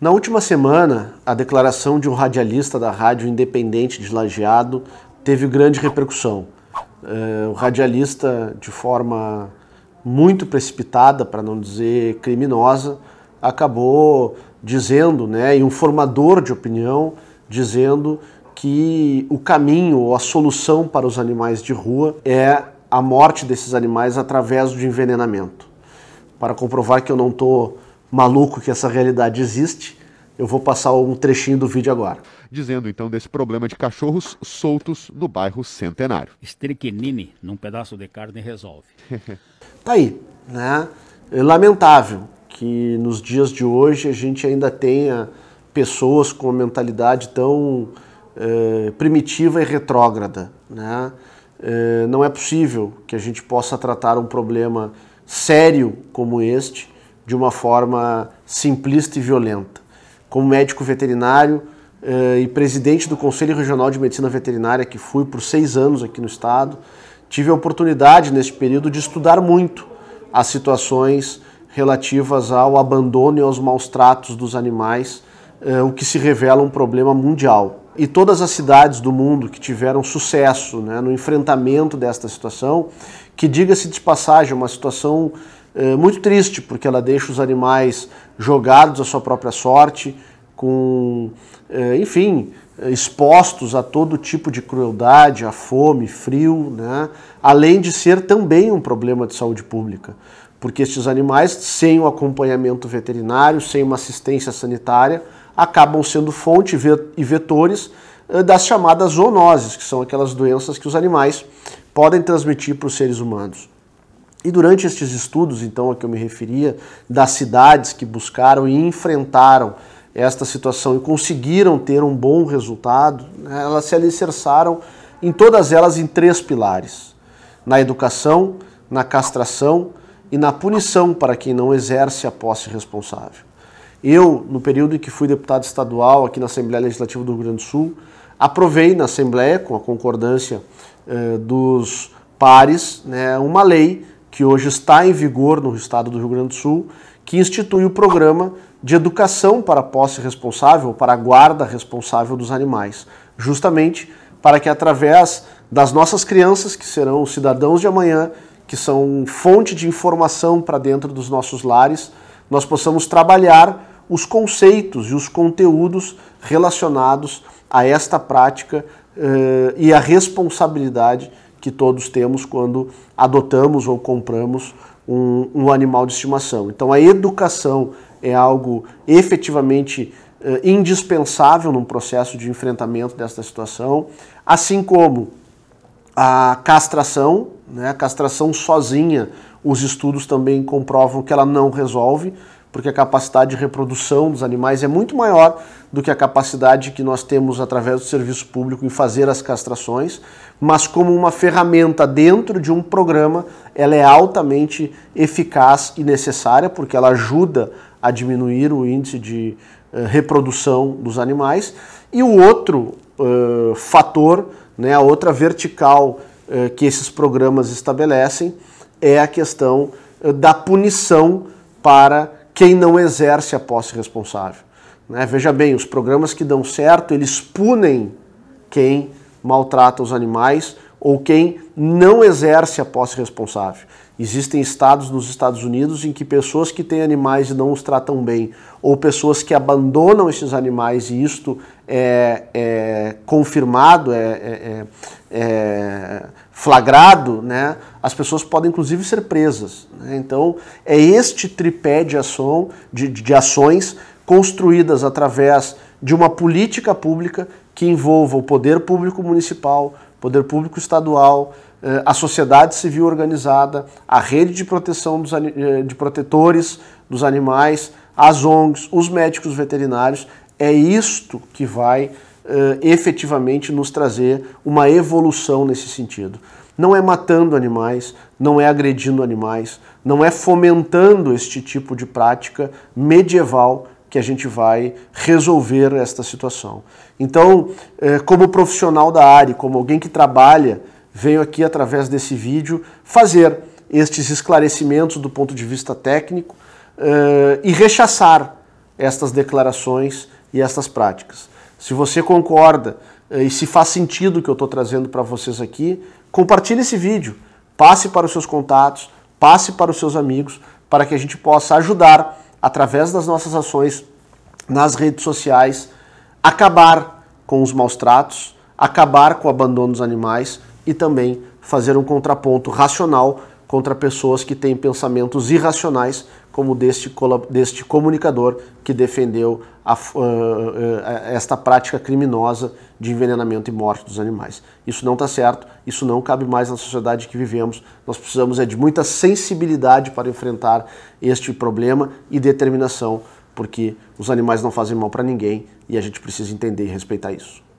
Na última semana, a declaração de um radialista da Rádio Independente de Lajeado teve grande repercussão. É, o radialista, de forma muito precipitada, para não dizer criminosa, acabou dizendo, né, e um formador de opinião dizendo que o caminho, a solução para os animais de rua é a morte desses animais através do envenenamento. Para comprovar que eu não estou maluco que essa realidade existe. Eu vou passar um trechinho do vídeo agora. Dizendo então desse problema de cachorros soltos no bairro Centenário. Estricnine num pedaço de carne resolve. tá aí, né? É lamentável que nos dias de hoje a gente ainda tenha pessoas com uma mentalidade tão é, primitiva e retrógrada, né? É, não é possível que a gente possa tratar um problema sério como este de uma forma simplista e violenta. Como médico veterinário eh, e presidente do Conselho Regional de Medicina Veterinária, que fui por seis anos aqui no estado, tive a oportunidade nesse período de estudar muito as situações relativas ao abandono e aos maus tratos dos animais, eh, o que se revela um problema mundial e todas as cidades do mundo que tiveram sucesso né, no enfrentamento desta situação, que diga-se de passagem, uma situação é, muito triste, porque ela deixa os animais jogados à sua própria sorte, com, é, enfim, expostos a todo tipo de crueldade, a fome, frio, né? além de ser também um problema de saúde pública porque estes animais, sem o acompanhamento veterinário, sem uma assistência sanitária, acabam sendo fonte e vetores é, das chamadas zoonoses, que são aquelas doenças que os animais podem transmitir para os seres humanos. E durante estes estudos, então, a que eu me referia, das cidades que buscaram e enfrentaram esta situação e conseguiram ter um bom resultado, né, elas se alicerçaram em todas elas em três pilares: na educação, na castração e na punição para quem não exerce a posse responsável. Eu, no período em que fui deputado estadual aqui na Assembleia Legislativa do Rio Grande do Sul, aprovei na Assembleia, com a concordância eh, dos pares, né, uma lei que hoje está em vigor no estado do Rio Grande do Sul, que institui o programa de educação para a posse responsável, para a guarda responsável dos animais, justamente para que através das nossas crianças, que serão cidadãos de amanhã, que são fonte de informação para dentro dos nossos lares, nós possamos trabalhar os conceitos e os conteúdos relacionados a esta prática eh, e a responsabilidade que todos temos quando adotamos ou compramos um, um animal de estimação. Então, a educação é algo efetivamente eh, indispensável num processo de enfrentamento desta situação, assim como a castração, né, a castração sozinha, os estudos também comprovam que ela não resolve, porque a capacidade de reprodução dos animais é muito maior do que a capacidade que nós temos através do serviço público em fazer as castrações, mas como uma ferramenta dentro de um programa, ela é altamente eficaz e necessária, porque ela ajuda a diminuir o índice de uh, reprodução dos animais. E o outro uh, fator, né, a outra vertical uh, que esses programas estabelecem, é a questão da punição para quem não exerce a posse responsável. Né? Veja bem, os programas que dão certo, eles punem quem maltrata os animais ou quem não exerce a posse responsável. Existem estados nos Estados Unidos em que pessoas que têm animais e não os tratam bem, ou pessoas que abandonam esses animais e isto é, é confirmado, é, é, é, é flagrado, né? as pessoas podem inclusive ser presas. Né? Então é este tripé de, ação, de, de ações construídas através de uma política pública que envolva o poder público municipal, poder público estadual, eh, a sociedade civil organizada, a rede de proteção dos, eh, de protetores dos animais, as ONGs, os médicos veterinários. É isto que vai eh, efetivamente nos trazer uma evolução nesse sentido. Não é matando animais, não é agredindo animais, não é fomentando este tipo de prática medieval que a gente vai resolver esta situação. Então, eh, como profissional da área, como alguém que trabalha, venho aqui através desse vídeo fazer estes esclarecimentos do ponto de vista técnico eh, e rechaçar estas declarações e estas práticas. Se você concorda eh, e se faz sentido o que eu estou trazendo para vocês aqui, compartilhe esse vídeo, passe para os seus contatos, passe para os seus amigos, para que a gente possa ajudar através das nossas ações nas redes sociais, acabar com os maus tratos, acabar com o abandono dos animais e também fazer um contraponto racional contra pessoas que têm pensamentos irracionais como deste, deste comunicador que defendeu a, uh, uh, esta prática criminosa de envenenamento e morte dos animais. Isso não está certo, isso não cabe mais na sociedade que vivemos. Nós precisamos é de muita sensibilidade para enfrentar este problema e determinação, porque os animais não fazem mal para ninguém e a gente precisa entender e respeitar isso.